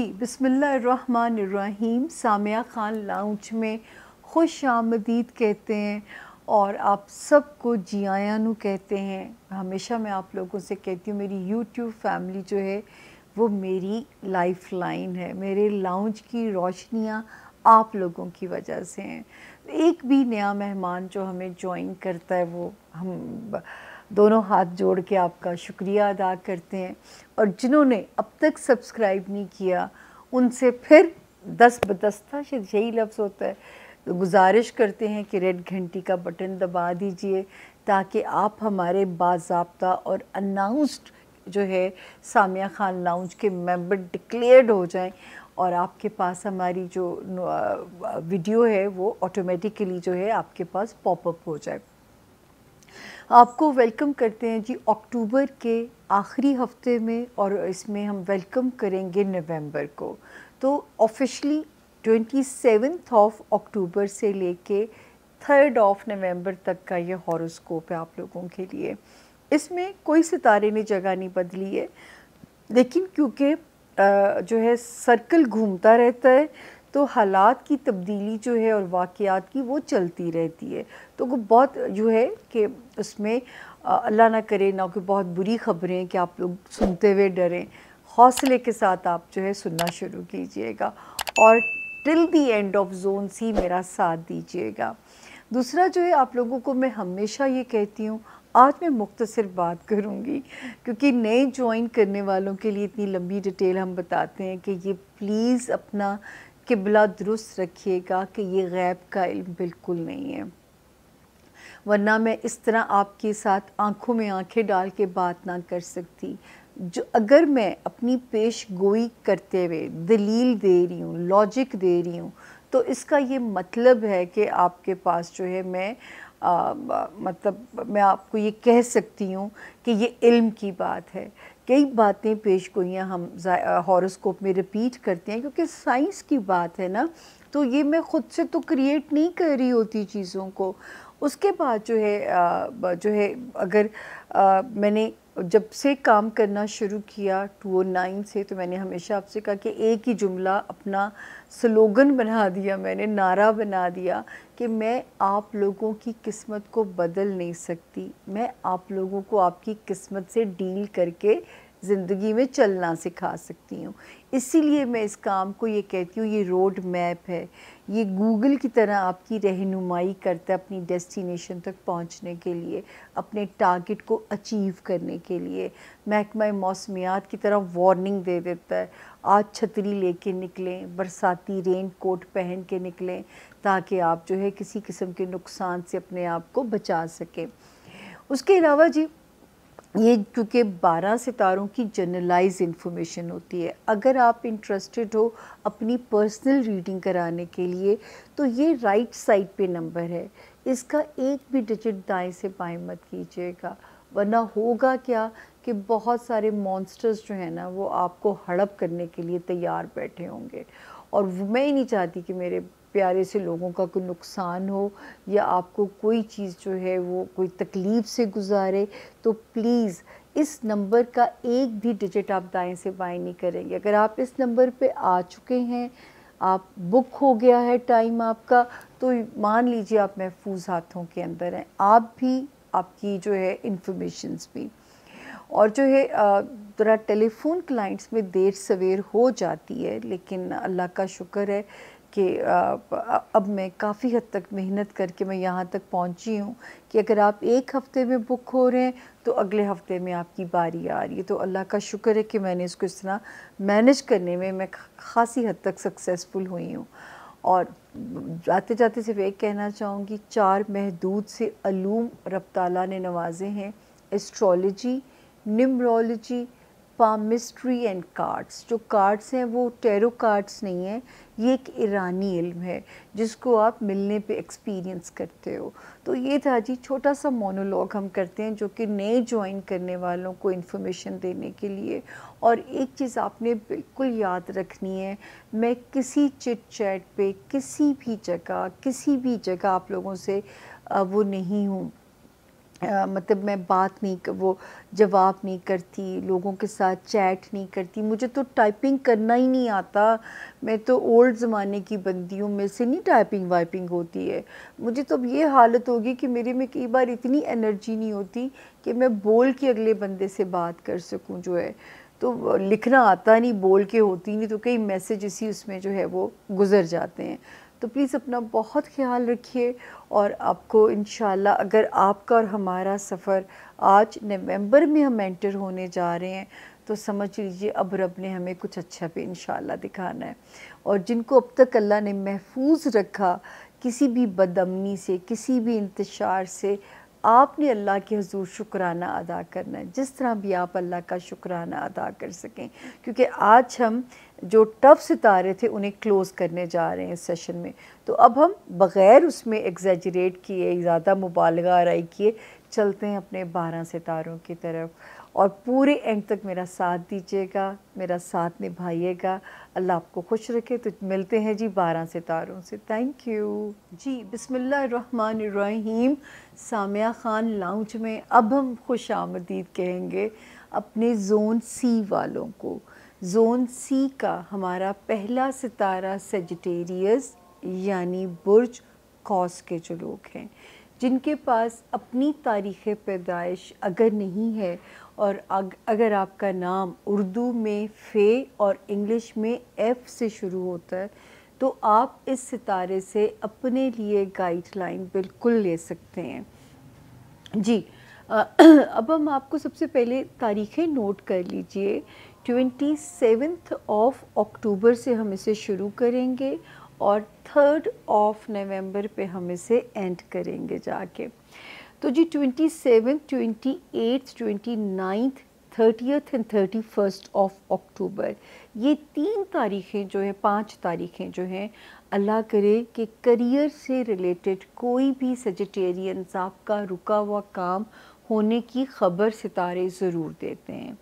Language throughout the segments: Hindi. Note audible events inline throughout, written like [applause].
जी बिसमीम सामिया ख़ान लाउंज में खुश आमदीद कहते हैं और आप सबको जियायानु कहते हैं हमेशा मैं आप लोगों से कहती हूँ मेरी यूट्यूब फैमिली जो है वो मेरी लाइफ लाइन है मेरे लाउंज की रोशनियाँ आप लोगों की वजह से हैं एक भी नया मेहमान जो हमें ज्वाइन करता है वो हम दोनों हाथ जोड़ के आपका शुक्रिया अदा करते हैं और जिन्होंने अब तक सब्सक्राइब नहीं किया उनसे फिर दस बदस्ता शायद यही लफ्ज़ होता है तो गुजारिश करते हैं कि रेड घंटी का बटन दबा दीजिए ताकि आप हमारे बाबा और अनाउंस्ड जो है सामिया खान लाउंज के मेंबर डिक्लेयर्ड हो जाएं और आपके पास हमारी जो वीडियो है वो ऑटोमेटिकली जो है आपके पास पॉपअप हो जाए आपको वेलकम करते हैं जी अक्टूबर के आखिरी हफ्ते में और इसमें हम वेलकम करेंगे नवंबर को तो officially twenty seventh of October से लेके थर्ड ऑफ नवंबर तक का ये हॉरोस्कोप है आप लोगों के लिए इसमें कोई सितारे ने जगह नहीं बदली है लेकिन क्योंकि जो है सर्कल घूमता रहता है तो हालात की तब्दीली जो है और वाक़ात की वो चलती रहती है तो वो बहुत जो है कि उसमें अल्लाह ना करे ना कि बहुत बुरी खबरें कि आप लोग सुनते हुए डरें हौसले के साथ आप जो है सुनना शुरू कीजिएगा और till the end of zone ही मेरा साथ दीजिएगा दूसरा जो है आप लोगों को मैं हमेशा ये कहती हूँ आज मैं मुख्तसर बात करूँगी क्योंकि नए ज्वाइन करने वालों के लिए इतनी लंबी डिटेल हम बताते हैं कि ये प्लीज़ अपना किबला दुरुस्त रखिएगा कि ये गैब का इल्म बिल्कुल नहीं है वरना मैं इस तरह आपके साथ आंखों में आंखें डाल के बात ना कर सकती जो अगर मैं अपनी पेश गोई करते हुए दलील दे रही हूँ लॉजिक दे रही हूँ तो इसका ये मतलब है कि आपके पास जो है मैं आ, मतलब मैं आपको ये कह सकती हूँ कि ये इल्म की बात है कई बातें पेश गोइयाँ हम हॉरोस्कोप में रिपीट करते हैं क्योंकि साइंस की बात है ना तो ये मैं ख़ुद से तो क्रिएट नहीं कर रही होती चीज़ों को उसके बाद जो है जो है अगर मैंने जब से काम करना शुरू किया नाइन से तो मैंने हमेशा आपसे कहा कि एक ही जुमला अपना स्लोगन बना दिया मैंने नारा बना दिया कि मैं आप लोगों की किस्मत को बदल नहीं सकती मैं आप लोगों को आपकी किस्मत से डील करके ज़िंदगी में चलना सिखा सकती हूँ इसीलिए मैं इस काम को ये कहती हूँ ये रोड मैप है ये गूगल की तरह आपकी रहनुमाई करता है अपनी डेस्टिनेशन तक पहुँचने के लिए अपने टारगेट को अचीव करने के लिए महकमा मौसमियात की तरह वार्निंग दे देता है आज छतरी लेके निकलें बरसाती रेन कोट पहन के निकलें ताकि आप जो है किसी किस्म के नुकसान से अपने आप को बचा सकें उसके अलावा जी ये क्योंकि 12 सितारों की जनरलाइज इन्फॉर्मेशन होती है अगर आप इंटरेस्टेड हो अपनी पर्सनल रीडिंग कराने के लिए तो ये राइट साइड पे नंबर है इसका एक भी डिजिट दाएं से बाएं मत कीजिएगा वरना होगा क्या कि बहुत सारे मॉन्स्टर्स जो है ना वो आपको हड़प करने के लिए तैयार बैठे होंगे और मैं ही नहीं चाहती कि मेरे प्यारे से लोगों का कोई नुकसान हो या आपको कोई चीज़ जो है वो कोई तकलीफ़ से गुजारे तो प्लीज़ इस नंबर का एक भी डिजिट आप दाएं से बाएं नहीं करेंगे अगर आप इस नंबर पे आ चुके हैं आप बुक हो गया है टाइम आपका तो मान लीजिए आप महफूज हाथों के अंदर हैं आप भी आपकी जो है इंफॉर्मेशंस भी और जो है ज़रा टेलीफोन क्लाइंट्स में देर सवेर हो जाती है लेकिन अल्लाह का शुक्र है कि अब मैं काफ़ी हद तक मेहनत करके मैं यहाँ तक पहुँची हूँ कि अगर आप एक हफ़्ते में बुक हो रहे हैं तो अगले हफ़्ते में आपकी बारी आ रही है तो अल्लाह का शुक्र है कि मैंने इसको इस तरह मैनेज करने में मैं खासी हद तक सक्सेसफुल हुई हूँ और जाते जाते सिर्फ एक कहना चाहूँगी चार महदूद से अलूम रब ताला ने नवाजे हैं astrology numerology palmistry and cards जो कार्ड्स हैं वो टेरो कार्ड्स नहीं हैं ये एक ईरानी इल्म है जिसको आप मिलने पे एक्सपीरियंस करते हो तो ये था जी छोटा सा मोनोलॉग हम करते हैं जो कि नए ज्वाइन करने वालों को इन्फॉर्मेशन देने के लिए और एक चीज़ आपने बिल्कुल याद रखनी है मैं किसी चिट चैट पे किसी भी जगह किसी भी जगह आप लोगों से वो नहीं हूँ मतलब मैं बात नहीं कर, वो जवाब नहीं करती लोगों के साथ चैट नहीं करती मुझे तो टाइपिंग करना ही नहीं आता मैं तो ओल्ड ज़माने की बंदी हूँ मेरे से नहीं टाइपिंग वाइपिंग होती है मुझे तो अब ये हालत होगी कि मेरे में कई बार इतनी एनर्जी नहीं होती कि मैं बोल के अगले बंदे से बात कर सकूँ जो है तो लिखना आता नहीं बोल के होती नहीं तो कई मैसेज इसी उसमें जो है वो गुज़र जाते हैं तो प्लीज़ अपना बहुत ख्याल रखिए और आपको इन अगर आपका और हमारा सफ़र आज नवंबर में हम एंटर होने जा रहे हैं तो समझ लीजिए अब रब ने हमें कुछ अच्छा भी इन दिखाना है और जिनको अब तक अल्लाह ने महफूज रखा किसी भी बदमनी से किसी भी इंतशार से आपने अल्लाह के हजूर शुक्राना अदा करना है जिस तरह भी आप अल्लाह का शुक्राना अदा कर सकें क्योंकि आज हम जो टफ सितारे थे उन्हें क्लोज़ करने जा रहे हैं इस सेशन में तो अब हम बग़ैर उसमें एग्जेजरेट किए ज़्यादा मुबालगा आरई किए चलते हैं अपने बारह सितारों की तरफ और पूरे एंड तक मेरा साथ दीजिएगा मेरा साथ निभाइएगा अल्लाह आपको खुश रखे तो मिलते हैं जी बारह सितारों से थैंक यू जी बिसमीम सामिया ख़ान लाउंज में अब हम खुश आमदीद कहेंगे अपने जोन सी वालों को जोन सी का हमारा पहला सितारा सेजिटेरियस यानी बुर्ज कॉस के जो लोग हैं जिनके पास अपनी तारीख़ पैदाइश अगर नहीं है और अग, अगर आपका नाम उर्दू में फ़े और इंग्लिश में एफ़ से शुरू होता है तो आप इस सितारे से अपने लिए गाइडलाइन बिल्कुल ले सकते हैं जी [clears throat] अब हम आपको सबसे पहले तारीखें नोट कर लीजिए ट्वेंटी सेवन्थ ऑफ अक्टूबर से हम इसे शुरू करेंगे और थर्ड ऑफ नवंबर पे हम इसे एंड करेंगे जाके तो जी twenty seventh twenty eighth twenty ninth thirtieth and thirty first of October ये तीन तारीखें जो हैं पांच तारीखें जो हैं अल्लाह करे कि करियर से रिलेटेड कोई भी सजेटेरियंस आपका रुका हुआ काम होने की खबर सितारे ज़रूर देते हैं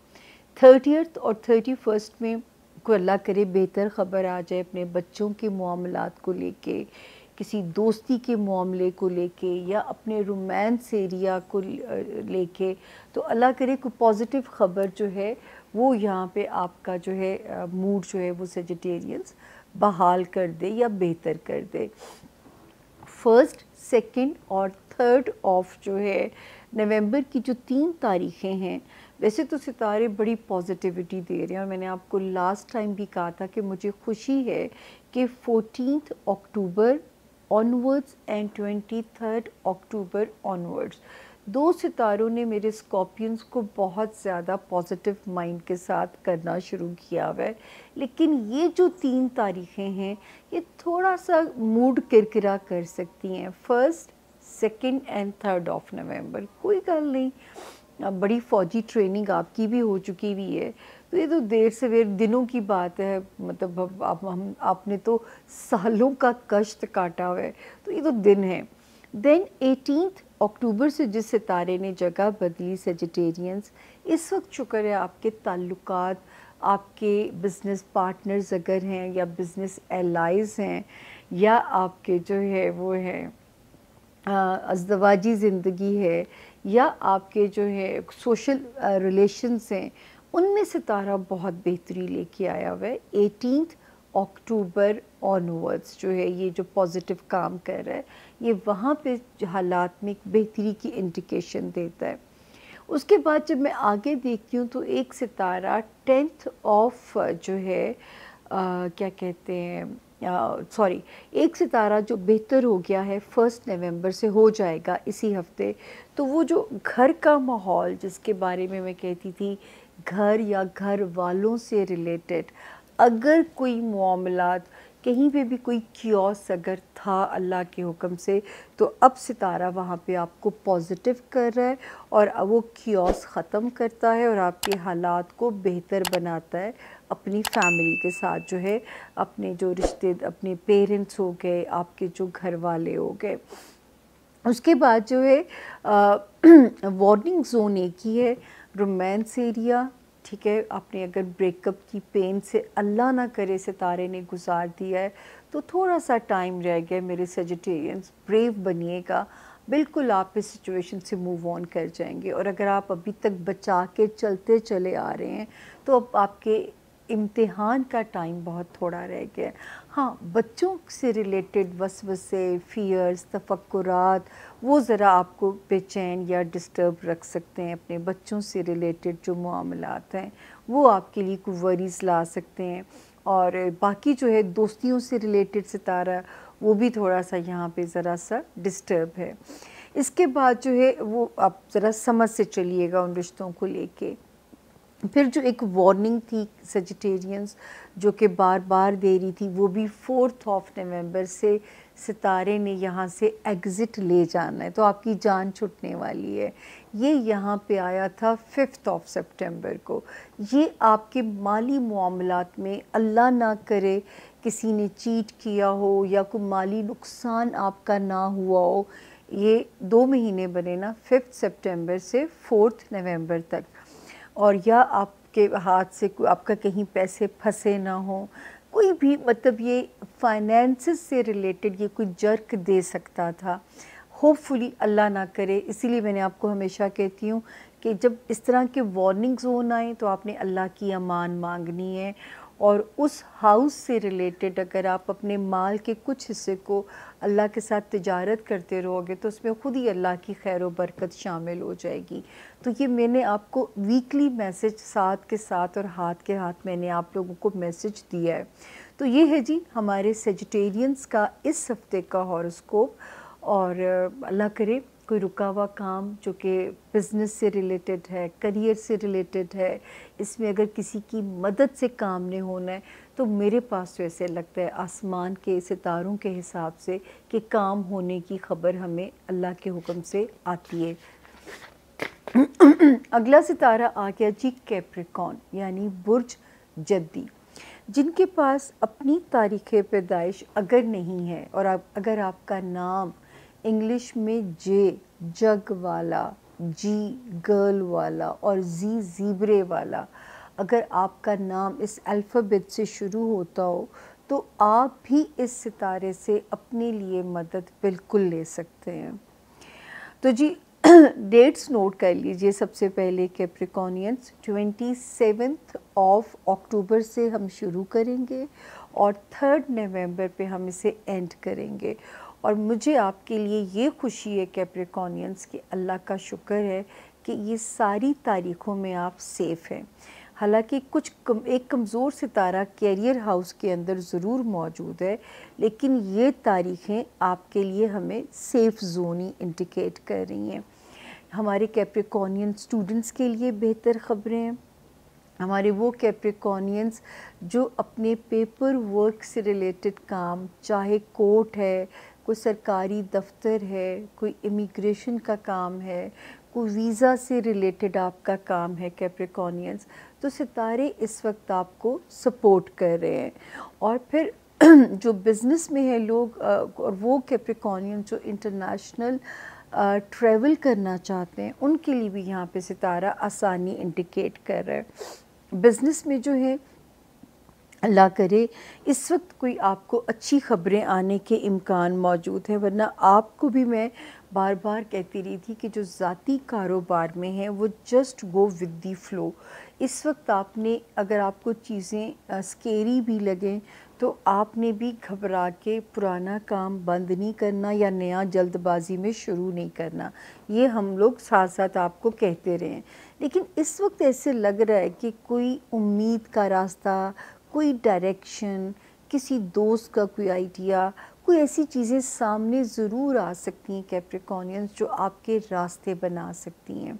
थर्टियथ और थर्टी फर्स्ट में को अल्लाह करे बेहतर ख़बर आ जाए अपने बच्चों के मामलों को लेके किसी दोस्ती के मामले को लेके या अपने रोमांस एरिया को लेके तो अल्लाह करे कोई पॉजिटिव ख़बर जो है वो यहाँ पे आपका जो है मूड जो है वो सेजिटेरियंस बहाल कर दे या बेहतर कर दे फर्स्ट सेकंड और थर्ड ऑफ जो है नवंबर की जो तीन तारीखें हैं वैसे तो सितारे बड़ी पॉजिटिविटी दे रहे हैं और मैंने आपको लास्ट टाइम भी कहा था कि मुझे खुशी है कि fourteen October onwards and twenty third October onwards दो सितारों ने मेरे स्कॉर्पियंस को बहुत ज़्यादा पॉजिटिव माइंड के साथ करना शुरू किया हुआ है लेकिन ये जो तीन तारीखें हैं ये थोड़ा सा मूड किरकिरा कर सकती हैं first second and third of November कोई गल नहीं बड़ी फ़ौजी ट्रेनिंग आपकी भी हो चुकी हुई है तो ये तो देर से देर दिनों की बात है मतलब आप हम आपने तो सालों का कष्ट काटा हुआ है तो ये तो दिन है देन एटीन अक्टूबर से जिस सितारे ने जगह बदली सेजिटेरियंस इस वक्त शुक्र है आपके ताल्लुक आपके बिज़नेस पार्टनर्स अगर हैं या बिज़नेस एलाइज हैं या आपके जो है वो है अजदवाजी ज़िंदगी है या आपके जो है सोशल रिलेशंस हैं उनमें सितारा बहुत बेहतरी लेके आया हुआ है एटीन अक्टूबर ऑनवर्ड्स जो है ये जो पॉजिटिव काम कर रहा है ये वहाँ पे हालात में एक बेहतरी की इंडिकेशन देता है उसके बाद जब मैं आगे देखती हूँ तो एक सितारा टेंथ ऑफ जो है आ, क्या कहते हैं सॉरी एक सितारा जो बेहतर हो गया है फ़र्स्ट नवंबर से हो जाएगा इसी हफ्ते तो वो जो घर का माहौल जिसके बारे में मैं कहती थी घर या घर वालों से रिलेटेड अगर कोई मामला कहीं पे भी कोई क्योस अगर था अल्लाह के हुक्म से तो अब सितारा वहाँ पे आपको पॉजिटिव कर रहा है और वो क्योस ख़त्म करता है और आपके हालात को बेहतर बनाता है अपनी फैमिली के साथ जो है अपने जो रिश्ते अपने पेरेंट्स हो गए आपके जो घर वाले हो गए उसके बाद जो है वार्निंग जोन [clears throat] एक ही है रोमांस एरिया ठीक है आपने अगर ब्रेकअप की पेन से अल्लाह ना करे सितारे ने गुजार दिया है तो थोड़ा सा टाइम रह गया मेरे सेजिटेरियंस ब्रेव बनिएगा बिल्कुल आप इस सिचुएशन से मूव ऑन कर जाएंगे और अगर आप अभी तक बचा के चलते चले आ रहे हैं तो अब आपके इम्तिहान का टाइम बहुत थोड़ा रह गया हाँ बच्चों से रिलेटेड वसवसे फियर्स तफक्रात वो ज़रा आपको बेचैन या डिस्टर्ब रख सकते हैं अपने बच्चों से रिलेटेड जो मामला हैं वो आपके लिए वरीज ला सकते हैं और बाकी जो है दोस्तियों से रिलेटेड सितारा वो भी थोड़ा सा यहाँ पे ज़रा सा डिस्टर्ब है इसके बाद जो है वो आप ज़रा समझ से चलिएगा उन रिश्तों को लेके फिर जो एक वार्निंग थी सजिटेरियंस जो कि बार बार दे रही थी वो भी फोर्थ ऑफ नवंबर से सितारे ने यहाँ से एग्ज़िट ले जाना है तो आपकी जान छुटने वाली है ये यहाँ पे आया था फिफ्थ ऑफ सितंबर को ये आपके माली मामलों में अल्लाह ना करे किसी ने चीट किया हो या कोई माली नुकसान आपका ना हुआ हो ये दो महीने बने ना फिफ्थ सितंबर से फोर्थ नवंबर तक और या आपके हाथ से आपका कहीं पैसे फंसे ना हो कोई भी मतलब ये फाइनेंस से रिलेटेड ये कोई जर्क दे सकता था होपफुली अल्लाह ना करे इसीलिए मैंने आपको हमेशा कहती हूँ कि जब इस तरह के वार्निंग्स होना आए तो आपने अल्लाह की अमान मांगनी है और उस हाउस से रिलेटेड अगर आप अपने माल के कुछ हिस्से को अल्लाह के साथ तजारत करते रहोगे तो उसमें ख़ुद ही अल्लाह की खैर व बरकत शामिल हो जाएगी तो ये मैंने आपको वीकली मैसेज साथ के साथ और हाथ के हाथ मैंने आप लोगों को मैसेज दिया है तो ये है जी हमारे सेजिटेरियंस का इस हफ्ते का हॉरोस्कोप और अल्लाह करे कोई रुका हुआ काम जो कि बिज़नेस से रिलेटेड है करियर से रिलेटेड है इसमें अगर किसी की मदद से काम नहीं होना है तो मेरे पास तो ऐसे लगता है आसमान के सितारों के हिसाब से कि काम होने की खबर हमें अल्लाह के हुक्म से आती है अगला सितारा आ गया जी कैप्रिकॉन यानी बुर्ज जद्दी जिनके पास अपनी तारीख़ पैदाइश अगर नहीं है और आप अगर आपका नाम इंग्लिश में जे जग वाला जी गर्ल वाला और जी ज़ीबरे वाला अगर आपका नाम इस अल्फ़ाबेट से शुरू होता हो तो आप भी इस सितारे से अपने लिए मदद बिल्कुल ले सकते हैं तो जी डेट्स [clears throat] नोट कर लीजिए सबसे पहले Capricornians twenty seventh of October से हम शुरू करेंगे और थर्ड नवंबर पे हम इसे एंड करेंगे और मुझे आपके लिए ये खुशी है कैप्रिकॉनियंस कि अल्लाह का शुक्र है कि ये सारी तारीखों में आप सेफ़ हैं हालांकि कुछ कम, एक कमज़ोर सितारा कैरियर हाउस के अंदर ज़रूर मौजूद है लेकिन ये तारीखें आपके लिए हमें सेफ़ जोन ही इंडिकेट कर रही हैं हमारे कैप्रिकॉनियन स्टूडेंट्स के लिए बेहतर ख़बरें हैं हमारे वो कैप्रिकॉनियंस जो अपने पेपर वर्क से रिलेटेड काम चाहे कोर्ट है कोई सरकारी दफ्तर है कोई इमिग्रेशन का काम है कोई वीज़ा से रिलेटेड आपका काम है कैप्रिकॉनियंस तो सितारे इस वक्त आपको सपोर्ट कर रहे हैं और फिर [clears throat] जो बिज़नेस में है लोग और वो कैप्रिकॉनियंस जो इंटरनेशनल ट्रैवल करना चाहते हैं उनके लिए भी यहाँ पे सितारा आसानी इंडिकेट कर रहा है बिज़नेस में जो है अल्लाह करे इस वक्त कोई आपको अच्छी ख़बरें आने के इम्कान मौजूद हैं वरना आपको भी मैं बार बार कहती रही थी कि जो ज़ाती कारोबार में है वो just go with the flow इस वक्त आपने अगर आपको चीज़ें स्केरी भी लगें तो आपने भी घबरा के पुराना काम बंद नहीं करना या नया जल्दबाजी में शुरू नहीं करना ये हम लोग साथ साथ आपको कहते रहे हैं लेकिन इस वक्त ऐसे लग रहा है कि कोई उम्मीद का रास्ता कोई डायरेक्शन किसी दोस्त का कोई आइडिया कोई ऐसी चीज़ें सामने ज़रूर आ सकती हैं कैप्रिकॉनियंस जो आपके रास्ते बना सकती हैं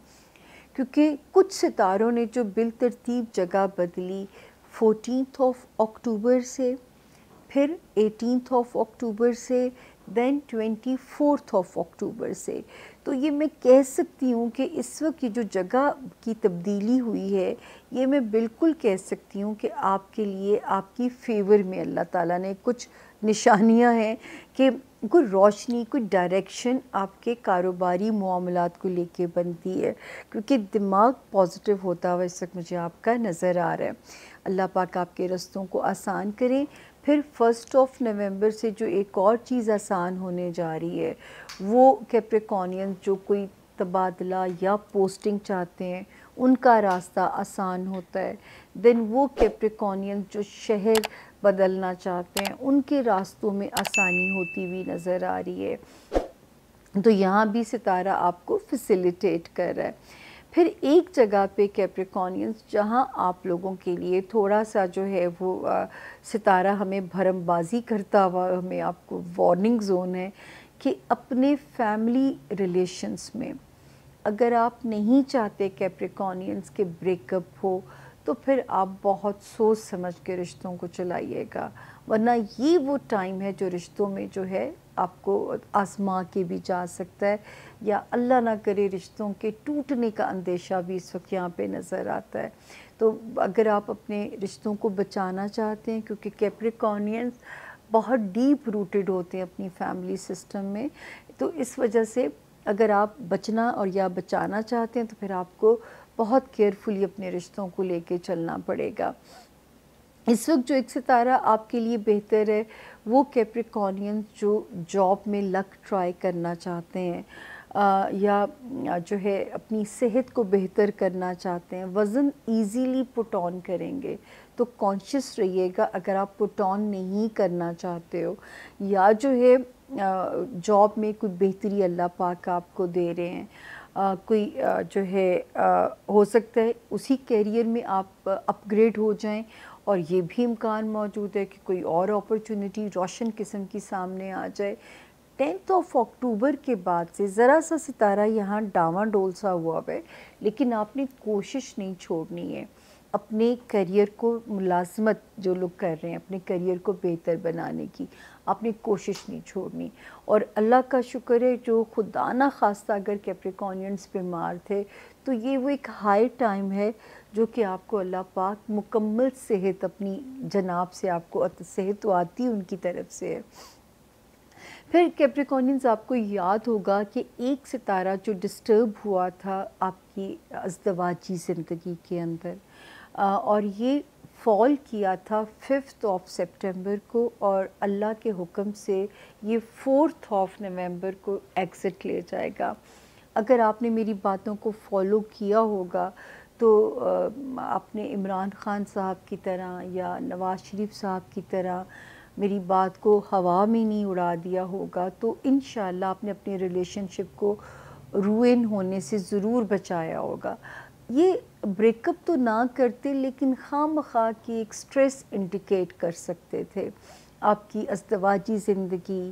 क्योंकि कुछ सितारों ने जो बिल तरतीब जगह बदली फोटीन ऑफ अक्टूबर से फिर एटीन ऑफ अक्टूबर से then twenty fourth of October से तो ये मैं कह सकती हूँ कि इस वक्त ये जो जगह की तब्दीली हुई है ये मैं बिल्कुल कह सकती हूँ कि आपके लिए आपकी फेवर में अल्लाह ताला ने कुछ निशानियाँ हैं कि कोई रोशनी कोई डायरेक्शन आपके कारोबारी मामलों को लेके बनती है क्योंकि दिमाग पॉजिटिव होता हुआ इस वक्त मुझे आपका नज़र आ रहा है अल्लाह पाक आपके रस्तों को आसान करें फिर फर्स्ट ऑफ नवंबर से जो एक और चीज़ आसान होने जा रही है वो कैप्रिकॉनियन जो कोई तबादला या पोस्टिंग चाहते हैं उनका रास्ता आसान होता है देन वो कैप्रिकॉनियन जो शहर बदलना चाहते हैं उनके रास्तों में आसानी होती हुई नज़र आ रही है तो यहाँ भी सितारा आपको फैसिलिटेट कर रहा है फिर एक जगह पे कैप्रिकॉनियंस जहाँ आप लोगों के लिए थोड़ा सा जो है वो आ, सितारा हमें भरमबाजी करता हुआ हमें आपको वार्निंग जोन है कि अपने फैमिली रिलेशंस में अगर आप नहीं चाहते कैप्रिकॉनियंस के ब्रेकअप हो तो फिर आप बहुत सोच समझ के रिश्तों को चलाइएगा वरना ये वो टाइम है जो रिश्तों में जो है आपको आजमा के भी जा सकता है या अल्लाह ना करे रिश्तों के टूटने का अंदेशा भी इस वक्त यहाँ पर नज़र आता है तो अगर आप अपने रिश्तों को बचाना चाहते हैं क्योंकि कैप्रिकॉनियंस बहुत डीप रूटेड होते हैं अपनी फैमिली सिस्टम में तो इस वजह से अगर आप बचना और या बचाना चाहते हैं तो फिर आपको बहुत केयरफुली अपने रिश्तों को लेके चलना पड़ेगा इस वक्त जो एक सितारा आपके लिए बेहतर है वो कैप्रिकॉनियन जो जॉब में लक ट्राई करना चाहते हैं आ, या जो है अपनी सेहत को बेहतर करना चाहते हैं वज़न इजीली पुट ऑन करेंगे तो कॉन्शियस रहिएगा अगर आप पुट ऑन नहीं करना चाहते हो या जो है जॉब में कोई बेहतरी अल्लाह पाक आपको दे रहे हैं आ, कोई आ, जो है आ, हो सकता है उसी कैरियर में आप अपग्रेड हो जाएं और ये भी इम्कान मौजूद है कि कोई और अपॉर्चुनिटी रोशन किस्म की सामने आ जाए टेंथ ऑफ अक्टूबर के बाद से ज़रा सा सितारा यहाँ डोल सा हुआ है लेकिन आपने कोशिश नहीं छोड़नी है अपने करियर को मुलाजमत जो लोग कर रहे हैं अपने करियर को बेहतर बनाने की आपने कोशिश नहीं छोड़नी और अल्लाह का शुक्र है जो खुदा ना खास्ता अगर कैप्रिकॉनियंस बीमार थे तो ये वो एक हाई टाइम है जो कि आपको अल्लाह पाक मुकम्मल सेहत अपनी जनाब से आपको सेहत तो आती उनकी तरफ से है फिर कैप्रिकॉनियंस आपको याद होगा कि एक सितारा जो डिस्टर्ब हुआ था आपकी अजदवाजी ज़िंदगी के अंदर आ, और ये फॉल किया था फिफ्थ ऑफ सितंबर को और अल्लाह के हुक्म से ये फोर्थ ऑफ नवंबर को एग्ज़िट ले जाएगा अगर आपने मेरी बातों को फॉलो किया होगा तो अपने इमरान ख़ान साहब की तरह या नवाज़ शरीफ साहब की तरह मेरी बात को हवा में नहीं उड़ा दिया होगा तो इन आपने अपने रिलेशनशिप को रुइन होने से ज़रूर बचाया होगा ये ब्रेकअप तो ना करते लेकिन खाम खा की एक स्ट्रेस इंडिकेट कर सकते थे आपकी अस्तवाजी ज़िंदगी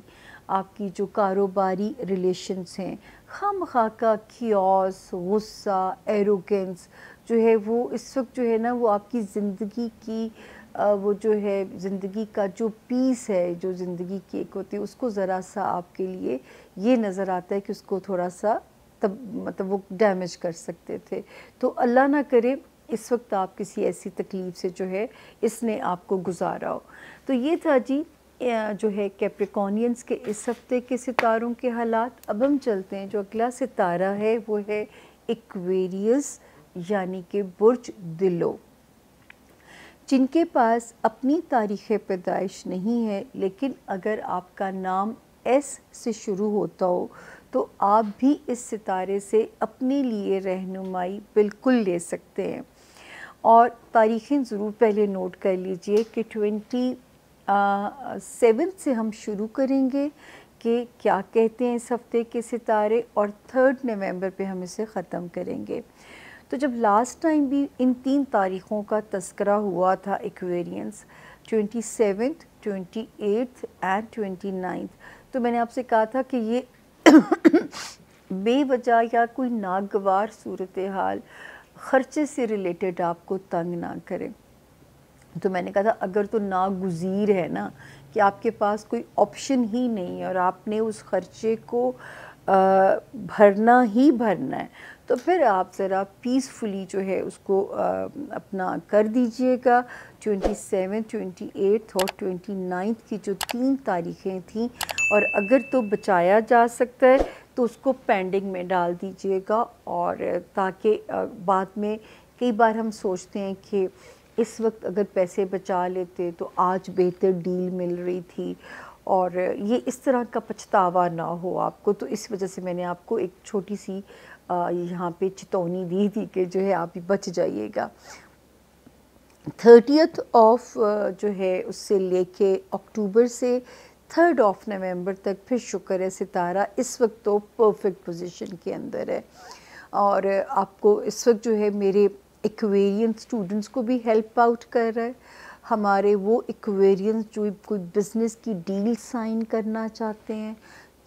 आपकी जो कारोबारी रिलेशंस हैं खाम खा का खियास गुस्सा एरोगेंस जो है वो इस वक्त जो है ना वो आपकी ज़िंदगी की वो जो है ज़िंदगी का जो पीस है जो ज़िंदगी की एक होती है उसको ज़रा सा आपके लिए ये नज़र आता है कि उसको थोड़ा सा तब मतलब वो डैमेज कर सकते थे तो अल्लाह ना करे इस वक्त आप किसी ऐसी तकलीफ़ से जो है इसने आपको गुजारा हो तो ये था जी जो है कैप्रिकॉनियंस के इस हफ्ते के सितारों के हालात अब हम चलते हैं जो अगला सितारा है वो है इक्वेरियस यानी कि बुर्ज दिलो जिनके पास अपनी तारीख़ पैदाइश नहीं है लेकिन अगर आपका नाम एस से शुरू होता हो तो आप भी इस सितारे से अपने लिए रहनुमाई बिल्कुल ले सकते हैं और तारीखें ज़रूर पहले नोट कर लीजिए कि ट्वेंटी सेवन से हम शुरू करेंगे कि क्या कहते हैं इस हफ़्ते के सितारे और थर्ड नवंबर पे हम इसे ख़त्म करेंगे तो जब लास्ट टाइम भी इन तीन तारीख़ों का तस्करा हुआ था Aquarians twenty seventh twenty eighth and twenty ninth तो मैंने आपसे कहा था कि ये [coughs] बेवजह या कोई नागवार सूरत हाल ख़र्चे से रिलेटेड आपको तंग ना करें तो मैंने कहा था अगर तो नागुजीर है ना कि आपके पास कोई ऑप्शन ही नहीं है और आपने उस ख़र्चे को आ, भरना ही भरना है तो फिर आप ज़रा पीसफुली जो है उसको आ, अपना कर दीजिएगा ट्वेंटी सेवन ट्वेंटी एट्थ और ट्वेंटी नाइन्थ की जो तीन तारीखें थीं और अगर तो बचाया जा सकता है तो उसको पेंडिंग में डाल दीजिएगा और ताकि बाद में कई बार हम सोचते हैं कि इस वक्त अगर पैसे बचा लेते तो आज बेहतर डील मिल रही थी और ये इस तरह का पछतावा ना हो आपको तो इस वजह से मैंने आपको एक छोटी सी यहाँ पे चेतावनी दी थी कि जो है आप ही बच जाइएगा थर्टियथ ऑफ जो है उससे लेके अक्टूबर से थर्ड ऑफ नवंबर तक फिर शुक्र है सितारा इस वक्त तो परफेक्ट पोजीशन के अंदर है और आपको इस वक्त जो है मेरे एक्वेरियन स्टूडेंट्स को भी हेल्प आउट कर रहा है हमारे वो एक्वेरियंस जो कोई बिज़नेस की डील साइन करना चाहते हैं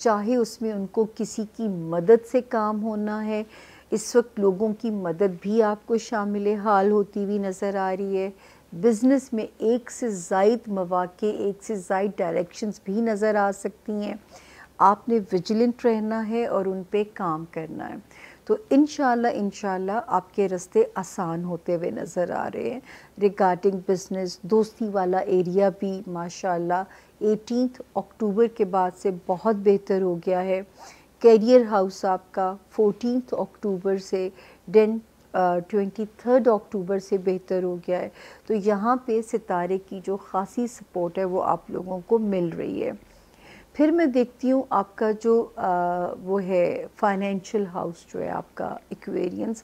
चाहे उसमें उनको किसी की मदद से काम होना है इस वक्त लोगों की मदद भी आपको शामिल हाल होती हुई नज़र आ रही है बिज़नेस में एक से जायद मौाक़े एक से जायद डायरेक्शंस भी नज़र आ सकती हैं आपने विजिलेंट रहना है और उन पर काम करना है तो इन इन आपके रास्ते आसान होते हुए नज़र आ रहे हैं रिगार्डिंग बिजनेस दोस्ती वाला एरिया भी माशाल्लाह एटीनथ अक्टूबर के बाद से बहुत बेहतर हो गया है कैरियर हाउस आपका फोर्टीन अक्टूबर से डेन ट्वेंटी थर्ड अक्टूबर से बेहतर हो गया है तो यहाँ पे सितारे की जो ख़ासी सपोर्ट है वो आप लोगों को मिल रही है फिर मैं देखती हूँ आपका जो आ, वो है फाइनेंशियल हाउस जो है आपका इक्वेरियंस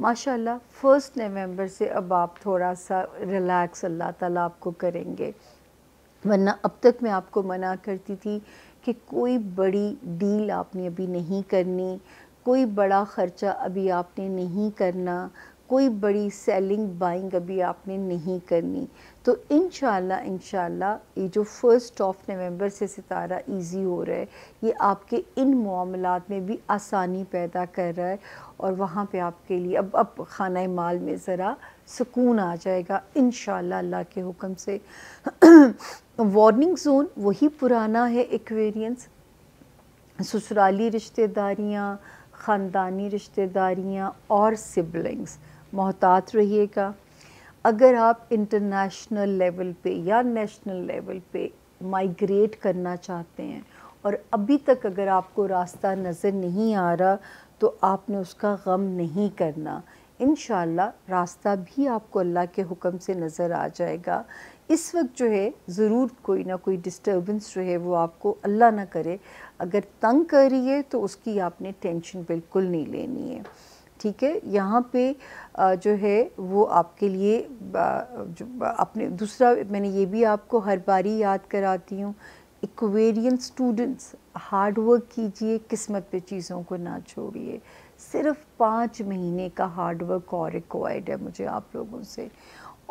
माशाल्लाह फ़र्स्ट नवंबर से अब आप थोड़ा सा रिलैक्स अल्लाह ताला आपको करेंगे वरना अब तक मैं आपको मना करती थी कि कोई बड़ी डील आपने अभी नहीं करनी कोई बड़ा ख़र्चा अभी आपने नहीं करना कोई बड़ी सेलिंग बाइंग अभी आपने नहीं करनी तो इन शाला ये जो फ़र्स्ट ऑफ नवंबर से सितारा इजी हो रहा है ये आपके इन मामलों में भी आसानी पैदा कर रहा है और वहाँ पे आपके लिए अब अब खाना माल में ज़रा सुकून आ जाएगा इन अल्लाह के हुक्म से वार्निंग [clears throat] जोन वही पुराना है एक्वेरियंस ससुराली रिश्तेदारियाँ ख़ानदानी रिश्तेदारियाँ और सिबलिंग्स मोहतात रहिएगा अगर आप इंटरनेशनल लेवल पे या नेशनल लेवल पे माइग्रेट करना चाहते हैं और अभी तक अगर आपको रास्ता नज़र नहीं आ रहा तो आपने उसका गम नहीं करना इन रास्ता भी आपको अल्लाह के हुक्म से नज़र आ जाएगा इस वक्त जो है ज़रूर कोई ना कोई डिस्टर्बेंस जो है वो आपको अल्लाह ना करे अगर तंग कर रही है तो उसकी आपने टेंशन बिल्कुल नहीं लेनी है ठीक है यहाँ पे जो है वो आपके लिए अपने दूसरा मैंने ये भी आपको हर बारी याद कराती हूँ इक्वेरियन स्टूडेंट्स हार्ड वर्क कीजिए किस्मत पे चीज़ों को ना छोड़िए सिर्फ पाँच महीने का हार्ड वर्क और रिक्वायर्ड है मुझे आप लोगों से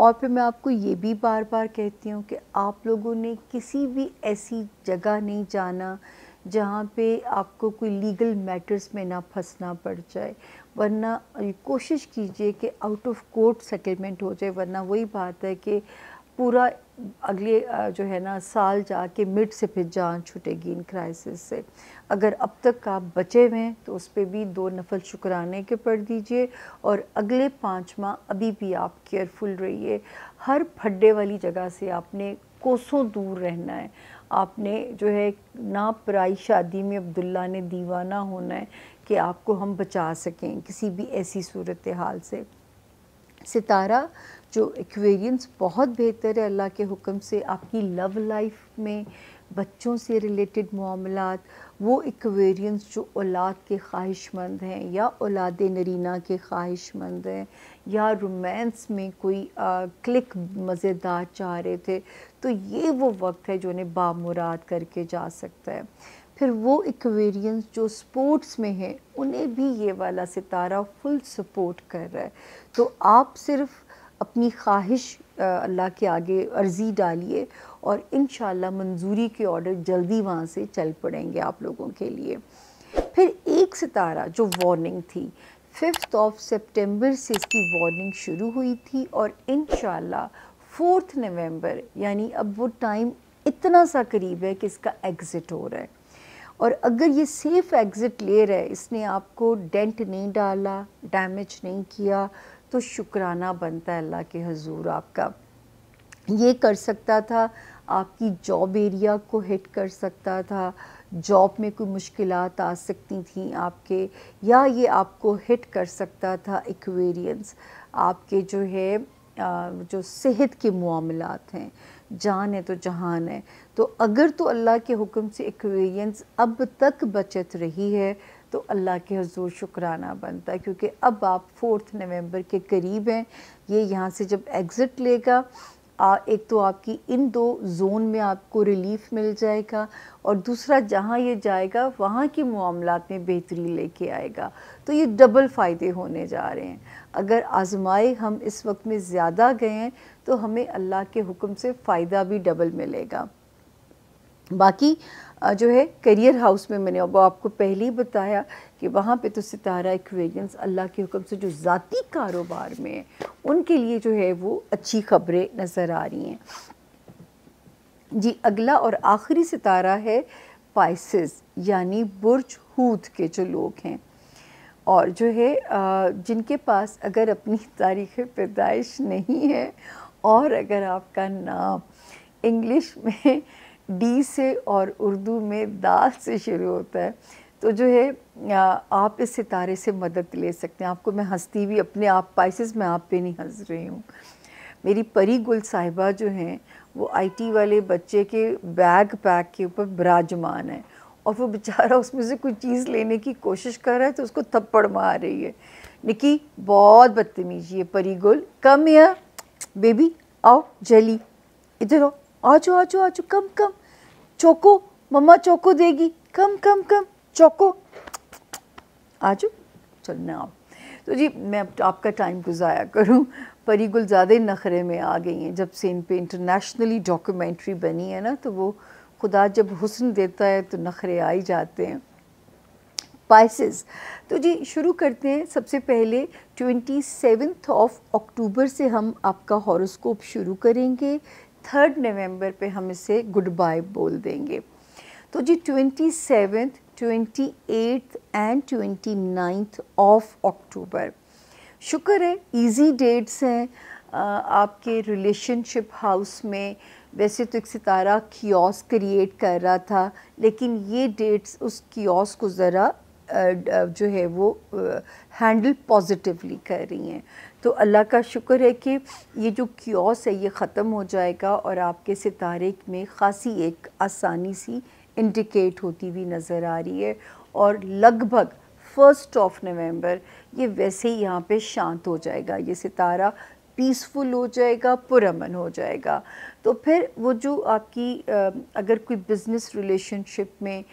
और फिर मैं आपको ये भी बार बार कहती हूँ कि आप लोगों ने किसी भी ऐसी जगह नहीं जाना जहाँ पे आपको कोई लीगल मैटर्स में ना फंसना पड़ जाए वरना कोशिश कीजिए कि आउट ऑफ कोर्ट सेटलमेंट हो जाए वरना वही बात है कि पूरा अगले जो है ना साल जाके मिड से फिर जान छुटेगी इन क्राइसिस से अगर अब तक आप बचे हुए हैं तो उस पर भी दो नफल शुक्राने के पढ़ दीजिए और अगले पाँच माह अभी भी आप केयरफुल रहिए हर फड्डे वाली जगह से आपने कोसों दूर रहना है आपने जो है ना पराई शादी में अब्दुल्ला ने दीवाना होना है कि आपको हम बचा सकें किसी भी ऐसी सूरत हाल से सितारा जो एक्वेरियंस बहुत बेहतर है अल्लाह के हुक्म से आपकी लव लाइफ में बच्चों से रिलेटेड मामलात वो एक्वेरियंस जो औलाद के ख्वाहिशमंद हैं या औलाद नरीना के ख्वाहिशमंद हैं या रोमांस में कोई आ, क्लिक मज़ेदार चाह रहे थे तो ये वो वक्त है जो उन्हें बामुराद करके जा सकता है फिर वो इक्वेरियंस जो स्पोर्ट्स में हैं उन्हें भी ये वाला सितारा फुल सपोर्ट कर रहा है तो आप सिर्फ अपनी ख्वाहिश अल्लाह के आगे अर्ज़ी डालिए और इन मंजूरी के ऑर्डर जल्दी वहाँ से चल पड़ेंगे आप लोगों के लिए फिर एक सितारा जो वार्निंग थी फिफ्थ ऑफ सितंबर से इसकी वार्निंग शुरू हुई थी और इन शोर्थ नवम्बर यानी अब वो टाइम इतना सा करीब है कि इसका एग्ज़िट हो रहा है और अगर ये सेफ एग्ज़िट लेयर है इसने आपको डेंट नहीं डाला डैमेज नहीं किया तो शुक्राना बनता है अल्लाह के हजूर आपका ये कर सकता था आपकी जॉब एरिया को हिट कर सकता था जॉब में कोई मुश्किल आ सकती थी आपके या ये आपको हिट कर सकता था इक्वेरियंस आपके जो है जो सेहत के मामलात हैं जान है तो जहान है तो अगर तो अल्लाह के हुक्म से एक्वेरियंस अब तक बचत रही है तो अल्लाह के हजूर शुक्राना बनता है क्योंकि अब आप फोर्थ नवंबर के करीब हैं ये यहाँ से जब एग्ज़िट लेगा आ, एक तो आपकी इन दो जोन में आपको रिलीफ मिल जाएगा और दूसरा जहाँ ये जाएगा वहाँ के मामला में बेहतरी लेके आएगा तो ये डबल फ़ायदे होने जा रहे हैं अगर आजमाए हम इस वक्त में ज़्यादा गए हैं तो हमें अल्लाह के हुक्म से फ़ायदा भी डबल मिलेगा बाकी जो है करियर हाउस में मैंने अब आपको पहले ही बताया कि वहाँ पे तो सितारा एक्वेरियंस अल्लाह के हुक्म से जो ज़ाती कारोबार में उनके लिए जो है वो अच्छी खबरें नज़र आ रही हैं जी अगला और आखिरी सितारा है पाइसिस यानी बुर्ज हूत के जो लोग हैं और जो है जिनके पास अगर अपनी [laughs] तारीख़ पैदाइश नहीं है और अगर आपका नाम इंग्लिश में [laughs] डी से और उर्दू में दाल से शुरू होता है तो जो है आप इस सितारे से मदद ले सकते हैं आपको मैं हंसती हुई अपने आप पाइसिस में आप पे नहीं हंस रही हूँ मेरी परी गुल साहिबा जो हैं वो आईटी वाले बच्चे के बैग पैक के ऊपर विराजमान है और वो बेचारा उसमें से कोई चीज़ लेने की कोशिश कर रहा है तो उसको थप्पड़ मार रही है निकी बहुत बदतमीजी है परी गुल कम या बेबी आओ जली इधर आओ आ जाओ आ जाओ आ जाओ कम कम चोको मम्मा चोको देगी कम कम कम चोको आ जाओ चल ना आओ तो जी मैं अब आपका टाइम गुजाया करूँ परी गुल ज़्यादा नखरे में आ गई हैं जब से इन पर इंटरनेशनली डॉक्यूमेंट्री बनी है ना तो वो खुदा जब हुसन देता है तो नखरे आ ही जाते हैं पाइसिस तो जी शुरू करते हैं सबसे पहले ट्वेंटी सेवन्थ ऑफ अक्टूबर से हम आपका हॉरोस्कोप शुरू करेंगे थर्ड नवंबर पे हम इसे गुड बाय बोल देंगे तो जी twenty seventh twenty eighth and twenty ninth of October शुक्र है इजी डेट्स हैं आपके रिलेशनशिप हाउस में वैसे तो एक सितारा कियोस क्रिएट कर रहा था लेकिन ये डेट्स उस कियोस को ज़रा जो है वो हैंडल पॉजिटिवली कर रही हैं तो अल्लाह का शुक्र है कि ये जो क्योस है ये ख़त्म हो जाएगा और आपके सितारे में ख़ासी एक आसानी सी इंडिकेट होती हुई नज़र आ रही है और लगभग फर्स्ट ऑफ नवंबर ये वैसे ही यहाँ पे शांत हो जाएगा ये सितारा पीसफुल हो जाएगा पुरमन हो जाएगा तो फिर वो जो आपकी अगर कोई बिज़नेस रिलेशनशिप में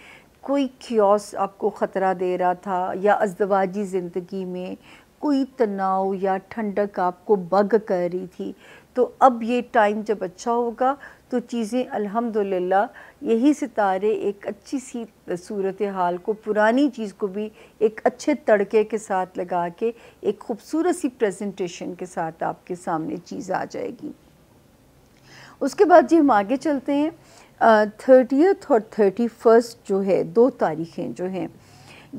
कोई क्योस आपको ख़तरा दे रहा था या अजदवाजी ज़िंदगी में कोई तनाव या ठंडक आपको बग कर रही थी तो अब ये टाइम जब अच्छा होगा तो चीज़ें अल्हम्दुलिल्लाह यही सितारे एक अच्छी सी सूरत हाल को पुरानी चीज़ को भी एक अच्छे तड़के के साथ लगा के एक खूबसूरत सी प्रेजेंटेशन के साथ आपके सामने चीज़ आ जाएगी उसके बाद जी हम आगे चलते हैं थर्टियथ और थर्टी फर्स्ट जो है दो तारीखें जो हैं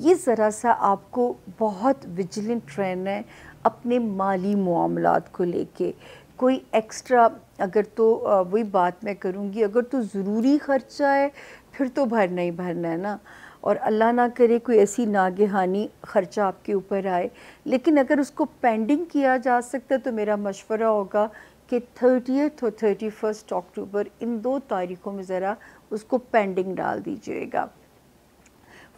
ये ज़रा सा आपको बहुत विजिलेंट रहना है अपने माली मामला को लेके कोई एक्स्ट्रा अगर तो वही बात मैं करूँगी अगर तो ज़रूरी ख़र्चा है फिर तो भरना ही भरना है ना और अल्लाह ना करे कोई ऐसी नागहानी ख़र्चा आपके ऊपर आए लेकिन अगर उसको पेंडिंग किया जा सकता है तो मेरा मशवरा होगा कि थर्टीथ और थर्टी फर्स्ट अक्टूबर इन दो तारीखों में ज़रा उसको पेंडिंग डाल दीजिएगा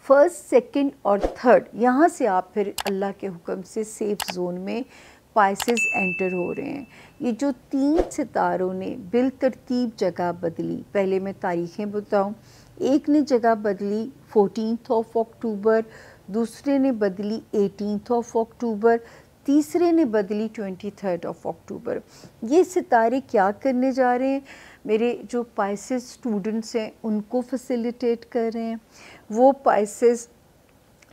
फर्स्ट सेकंड और थर्ड यहाँ से आप फिर अल्लाह के हुक्म से सेफ जोन में स्पाइसेस एंटर हो रहे हैं ये जो तीन सितारों ने बिल तरतीब जगह बदली पहले मैं तारीखें बताऊं एक ने जगह बदली फोटीन ऑफ अक्टूबर दूसरे ने बदली एटीन ऑफ अक्टूबर तीसरे ने बदली ट्वेंटी थर्ड ऑफ अक्टूबर ये सितारे क्या करने जा रहे हैं मेरे जो पाइसिस स्टूडेंट्स हैं उनको फैसिलिटेट कर रहे हैं वो पाइसिस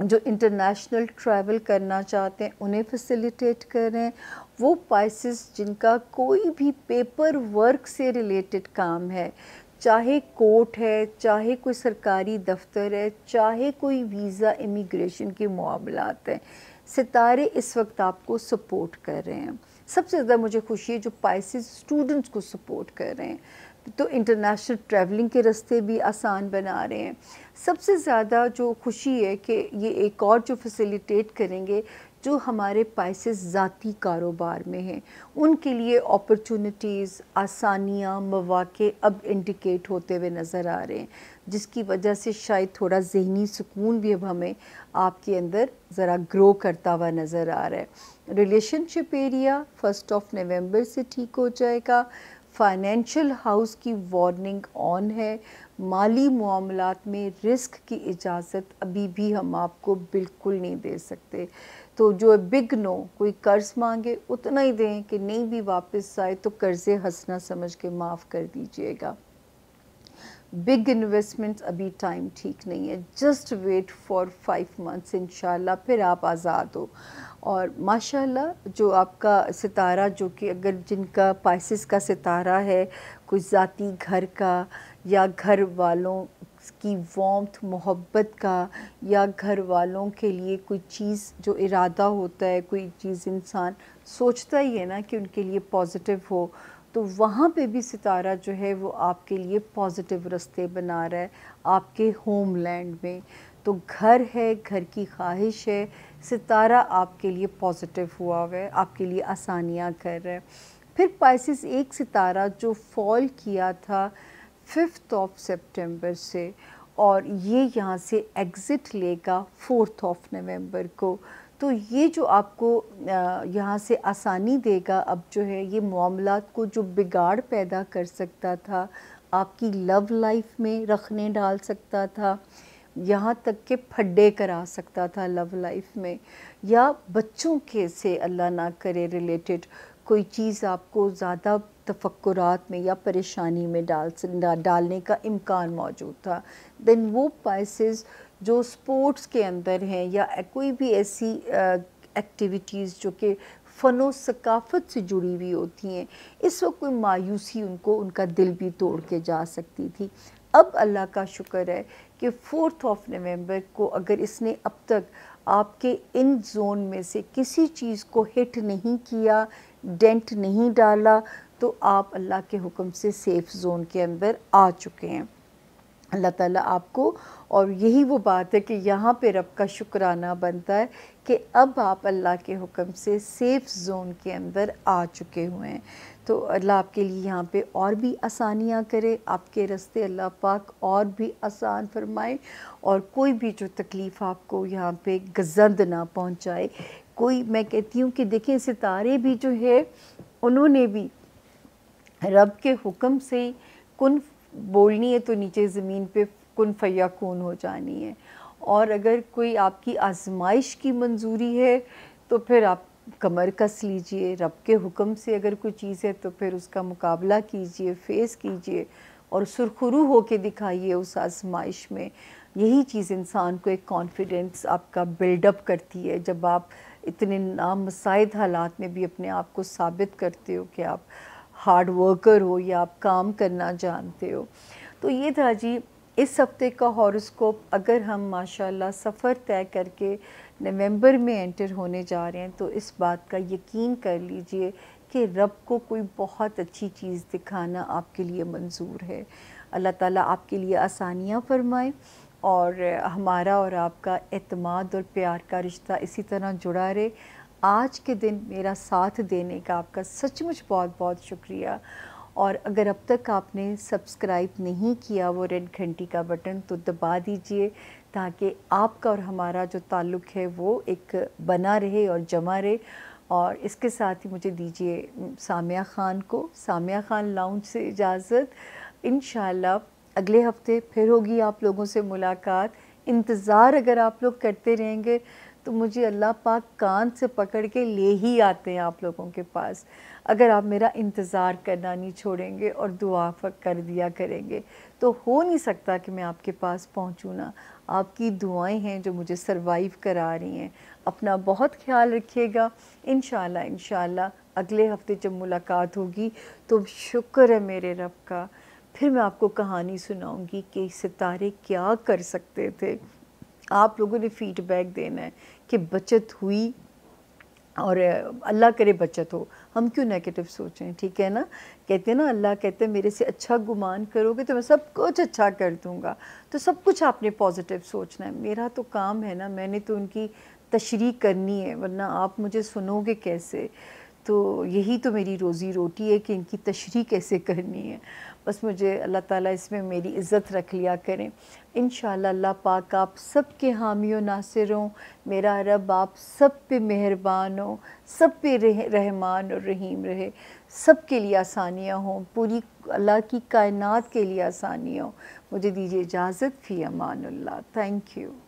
जो इंटरनेशनल ट्रैवल करना चाहते हैं उन्हें फैसिलिटेट करें वो पाइसिस जिनका कोई भी पेपर वर्क से रिलेटेड काम है चाहे कोर्ट है चाहे कोई सरकारी दफ्तर है चाहे कोई वीज़ा इमिग्रेशन के मामलात हैं सितारे इस वक्त आपको सपोर्ट कर रहे हैं सबसे ज़्यादा मुझे खुशी है जो पाइसिस स्टूडेंट्स को सपोर्ट कर रहे हैं तो इंटरनेशनल ट्रैवलिंग के रास्ते भी आसान बना रहे हैं सबसे ज़्यादा जो खुशी है कि ये एक और जो फैसिलिटेट करेंगे जो हमारे पैसे ज़ाती कारोबार में हैं उनके लिए अपॉर्चुनिटीज़ आसानियाँ मौाक़े अब इंडिकेट होते हुए नज़र आ रहे हैं जिसकी वजह से शायद थोड़ा जहनी सुकून भी अब हमें आपके अंदर ज़रा ग्रो करता हुआ नज़र आ रहा है relationship area first of November से ठीक हो जाएगा फाइनेंशियल हाउस की वार्निंग ऑन है माली मामला में रिस्क की इजाज़त अभी भी हम आपको बिल्कुल नहीं दे सकते तो जो बिग नो कोई कर्ज़ मांगे उतना ही दें कि नहीं भी वापस आए तो कर्ज़े हंसना समझ के माफ़ कर दीजिएगा बिग इन्वेस्टमेंट्स अभी टाइम ठीक नहीं है just wait for five months इन फिर आप आज़ाद हो और माशाल्लाह जो आपका सितारा जो कि अगर जिनका पाइसिस का सितारा है कुछ ज़ाती घर का या घर वालों की वॉम्थ मोहब्बत का या घर वालों के लिए कोई चीज़ जो इरादा होता है कोई चीज़ इंसान सोचता ही है ना कि उनके लिए पॉजिटिव हो तो वहाँ पे भी सितारा जो है वो आपके लिए पॉजिटिव रास्ते बना रहा है आपके होमलैंड में तो घर है घर की ख्वाहिश है सितारा आपके लिए पॉजिटिव हुआ हुआ है आपके लिए आसानियाँ कर रहे हैं फिर पाइसिस एक सितारा जो फॉल किया था फिफ्थ ऑफ सितंबर से और ये यहाँ से एग्ज़िट लेगा फोर्थ ऑफ नवंबर को तो ये जो आपको यहाँ से आसानी देगा अब जो है ये मामला को जो बिगाड़ पैदा कर सकता था आपकी लव लाइफ में रखने डाल सकता था यहाँ तक के फड्डे करा सकता था लव लाइफ में या बच्चों के से अल्लाह ना करे रिलेटेड कोई चीज़ आपको ज़्यादा तफक्रात में या परेशानी में डाल डालने का इम्कान मौजूद था दैन वो पाइसेस जो स्पोर्ट्स के अंदर हैं या कोई भी ऐसी एक्टिविटीज़ जो कि फ़न सकाफ़त से जुड़ी हुई होती हैं इस वक्त कोई मायूसी उनको उनका दिल भी तोड़ के जा सकती थी अब अल्लाह का शुक्र है कि फोर्थ ऑफ नवंबर को अगर इसने अब तक आपके इन जोन में से किसी चीज़ को हिट नहीं किया डेंट नहीं डाला तो आप अल्लाह के हुक्म से सेफ़ जोन के अंदर आ चुके हैं अल्लाह ताला आपको और यही वो बात है कि यहाँ पे रब का शुक्राना बनता है कि अब आप अल्लाह के हुक्म से सेफ़ जोन के अंदर आ चुके हुए हैं तो अल्लाह आपके लिए यहाँ पे और भी आसानियाँ करे आपके रास्ते अल्लाह पाक और भी आसान फरमाए और कोई भी जो तकलीफ़ आपको यहाँ पे गजंद ना पहुँचाए कोई मैं कहती हूँ कि देखें सितारे भी जो है उन्होंने भी रब के हुक्म से कुन बोलनी है तो नीचे ज़मीन पे कन फैया कौन हो जानी है और अगर कोई आपकी आजमाइश की मंजूरी है तो फिर आप कमर कस लीजिए रब के हुक्म से अगर कोई चीज़ है तो फिर उसका मुकाबला कीजिए फेस कीजिए और सुरखरू हो के दिखाइए उस आजमाइश में यही चीज़ इंसान को एक कॉन्फिडेंस आपका बिल्डअप करती है जब आप इतने नामसाइद हालात में भी अपने आप को साबित करते हो कि आप हार्ड वर्कर हो या आप काम करना जानते हो तो ये था जी इस हफ्ते का हॉरोस्कोप अगर हम माशाल्लाह सफ़र तय करके नवंबर में एंटर होने जा रहे हैं तो इस बात का यकीन कर लीजिए कि रब को कोई बहुत अच्छी चीज़ दिखाना आपके लिए मंजूर है अल्लाह ताला आपके लिए आसानियाँ फरमाए और हमारा और आपका अतमाद और प्यार का रिश्ता इसी तरह जुड़ा रहे आज के दिन मेरा साथ देने का आपका सचमुच बहुत बहुत शुक्रिया और अगर अब तक आपने सब्सक्राइब नहीं किया वो रेड घंटी का बटन तो दबा दीजिए ताकि आपका और हमारा जो ताल्लुक़ है वो एक बना रहे और जमा रहे और इसके साथ ही मुझे दीजिए सामिया ख़ान को सामिया ख़ान लाउंज से इजाज़त इन अगले हफ्ते फिर होगी आप लोगों से मुलाकात इंतज़ार अगर आप लोग करते रहेंगे तो मुझे अल्लाह पाक कान से पकड़ के ले ही आते हैं आप लोगों के पास अगर आप मेरा इंतज़ार करना नहीं छोड़ेंगे और दुआ कर दिया करेंगे तो हो नहीं सकता कि मैं आपके पास पहुँचूँ ना आपकी दुआएं हैं जो मुझे सरवाइव करा रही हैं अपना बहुत ख्याल रखिएगा इन शाला अगले हफ्ते जब मुलाकात होगी तो शुक्र है मेरे रब का फिर मैं आपको कहानी सुनाऊंगी कि सितारे क्या कर सकते थे आप लोगों ने फीडबैक देना है कि बचत हुई और अल्लाह करे बचत हो हम क्यों नेगेटिव सोचें ठीक है ना कहते हैं ना अल्लाह कहते हैं मेरे से अच्छा गुमान करोगे तो मैं सब कुछ अच्छा कर दूंगा तो सब कुछ आपने पॉजिटिव सोचना है मेरा तो काम है ना मैंने तो उनकी तशरी करनी है वरना आप मुझे सुनोगे कैसे तो यही तो मेरी रोज़ी रोटी है कि इनकी तशरी कैसे करनी है बस मुझे अल्लाह ताला इसमें मेरी इज़्ज़त रख लिया करें इन अल्लाह पाक आप सब के हामियों नासिर हों मेरा रब आप सब पे मेहरबान हो सब पे रहमान और रहीम रहे सब के लिए आसानियाँ हों पूरी अल्लाह की कायनात के लिए आसानियाँ हों मुझे दीजिए इजाज़त फ़ी अमान थैंक यू